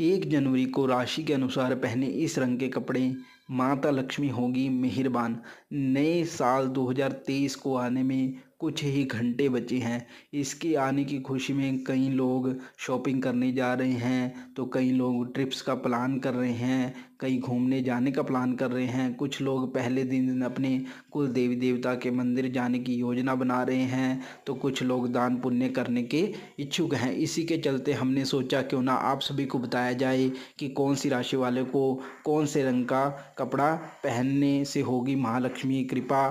एक जनवरी को राशि के अनुसार पहने इस रंग के कपड़े माता लक्ष्मी होगी मेहरबान नए साल 2023 को आने में कुछ ही घंटे बचे हैं इसके आने की खुशी में कई लोग शॉपिंग करने जा रहे हैं तो कई लोग ट्रिप्स का प्लान कर रहे हैं कई घूमने जाने का प्लान कर रहे हैं कुछ लोग पहले दिन अपने कुल देवी देवता के मंदिर जाने की योजना बना रहे हैं तो कुछ लोग दान पुण्य करने के इच्छुक हैं इसी के चलते हमने सोचा क्यों ना आप सभी को बताया जाए कि कौन सी राशि वाले को कौन से रंग का कपड़ा पहनने से होगी महालक्ष्मी कृपा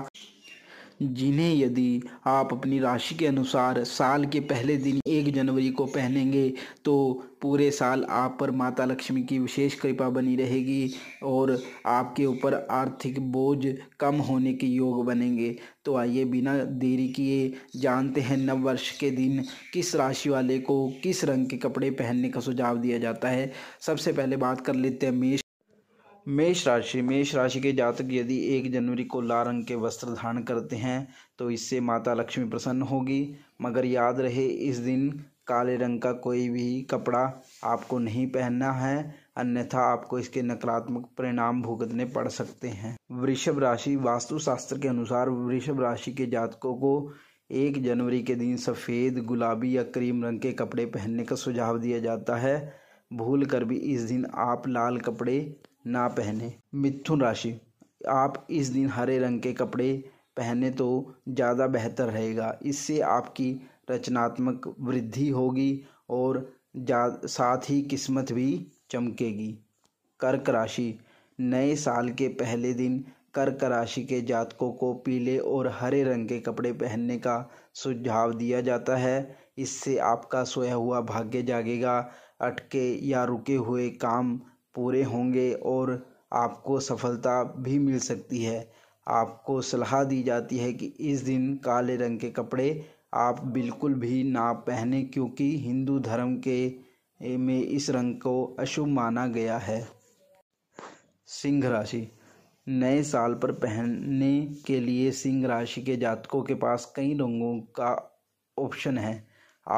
जिन्हें यदि आप अपनी राशि के अनुसार साल के पहले दिन एक जनवरी को पहनेंगे तो पूरे साल आप पर माता लक्ष्मी की विशेष कृपा बनी रहेगी और आपके ऊपर आर्थिक बोझ कम होने के योग बनेंगे तो आइए बिना देरी किए जानते हैं नववर्ष के दिन किस राशि वाले को किस रंग के कपड़े पहनने का सुझाव दिया जाता है सबसे पहले बात कर लेते हैं मेष मेष राशि मेष राशि के जातक यदि एक जनवरी को लाल रंग के वस्त्र धारण करते हैं तो इससे माता लक्ष्मी प्रसन्न होगी मगर याद रहे इस दिन काले रंग का कोई भी कपड़ा आपको नहीं पहनना है अन्यथा आपको इसके नकारात्मक परिणाम भुगतने पड़ सकते हैं वृषभ राशि वास्तुशास्त्र के अनुसार वृषभ राशि के जातकों को एक जनवरी के दिन सफ़ेद गुलाबी या क्रीम रंग के कपड़े पहनने का सुझाव दिया जाता है भूल कर भी इस दिन आप लाल कपड़े ना पहने मिथुन राशि आप इस दिन हरे रंग के कपड़े पहने तो ज़्यादा बेहतर रहेगा इससे आपकी रचनात्मक वृद्धि होगी और साथ ही किस्मत भी चमकेगी कर्क राशि नए साल के पहले दिन कर्क राशि के जातकों को पीले और हरे रंग के कपड़े पहनने का सुझाव दिया जाता है इससे आपका सोया हुआ भाग्य जागेगा अटके या रुके हुए काम पूरे होंगे और आपको सफलता भी मिल सकती है आपको सलाह दी जाती है कि इस दिन काले रंग के कपड़े आप बिल्कुल भी ना पहने क्योंकि हिंदू धर्म के में इस रंग को अशुभ माना गया है सिंह राशि नए साल पर पहनने के लिए सिंह राशि के जातकों के पास कई रंगों का ऑप्शन है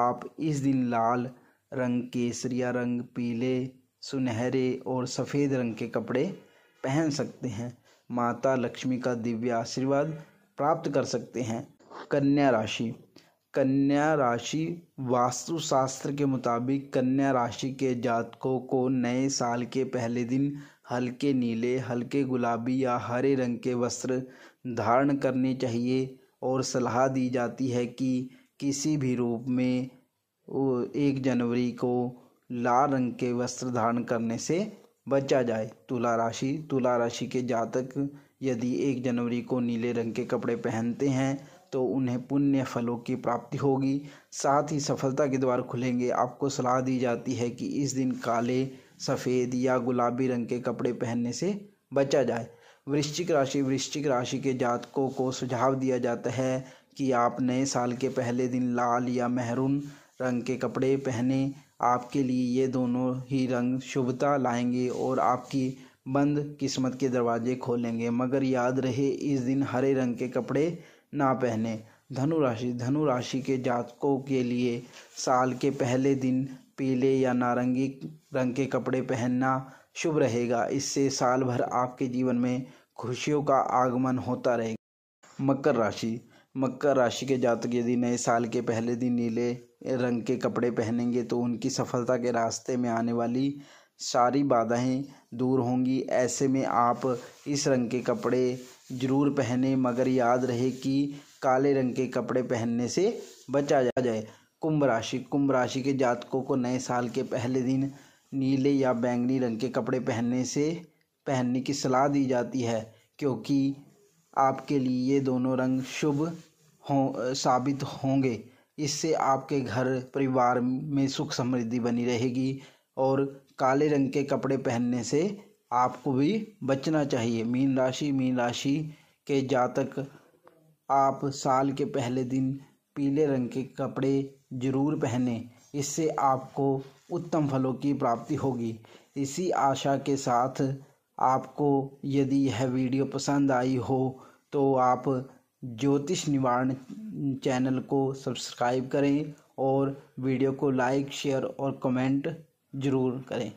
आप इस दिन लाल रंग केसरिया रंग पीले सुनहरे और सफ़ेद रंग के कपड़े पहन सकते हैं माता लक्ष्मी का दिव्य आशीर्वाद प्राप्त कर सकते हैं कन्या राशि कन्या राशि वास्तुशास्त्र के मुताबिक कन्या राशि के जातकों को नए साल के पहले दिन हल्के नीले हल्के गुलाबी या हरे रंग के वस्त्र धारण करने चाहिए और सलाह दी जाती है कि किसी भी रूप में एक जनवरी को लाल रंग के वस्त्र धारण करने से बचा जाए तुला राशि तुला राशि के जातक यदि एक जनवरी को नीले रंग के कपड़े पहनते हैं तो उन्हें पुण्य फलों की प्राप्ति होगी साथ ही सफलता के द्वार खुलेंगे आपको सलाह दी जाती है कि इस दिन काले सफ़ेद या गुलाबी रंग के कपड़े पहनने से बचा जाए वृश्चिक राशि वृश्चिक राशि के जातकों को सुझाव दिया जाता है कि आप नए साल के पहले दिन लाल या मेहरून रंग के कपड़े पहने आपके लिए ये दोनों ही रंग शुभता लाएंगे और आपकी बंद किस्मत के दरवाजे खोलेंगे मगर याद रहे इस दिन हरे रंग के कपड़े ना पहने धनु राशि धनु राशि के जातकों के लिए साल के पहले दिन पीले या नारंगी रंग के कपड़े पहनना शुभ रहेगा इससे साल भर आपके जीवन में खुशियों का आगमन होता रहेगा मकर राशि मकर राशि के जातक यदि नए साल के पहले दिन नीले रंग के कपड़े पहनेंगे तो उनकी सफलता के रास्ते में आने वाली सारी बाधाएं दूर होंगी ऐसे में आप इस रंग के कपड़े ज़रूर पहने मगर याद रहे कि काले रंग के कपड़े पहनने से बचा जाए कुंभ राशि कुंभ राशि के जातकों को नए साल के पहले दिन नीले या बैंगनी रंग के कपड़े पहनने से पहनने की सलाह दी जाती है क्योंकि आपके लिए ये दोनों रंग शुभ हों साबित होंगे इससे आपके घर परिवार में सुख समृद्धि बनी रहेगी और काले रंग के कपड़े पहनने से आपको भी बचना चाहिए मीन राशि मीन राशि के जातक आप साल के पहले दिन पीले रंग के कपड़े जरूर पहने इससे आपको उत्तम फलों की प्राप्ति होगी इसी आशा के साथ आपको यदि यह वीडियो पसंद आई हो तो आप ज्योतिष निवारण चैनल को सब्सक्राइब करें और वीडियो को लाइक शेयर और कमेंट ज़रूर करें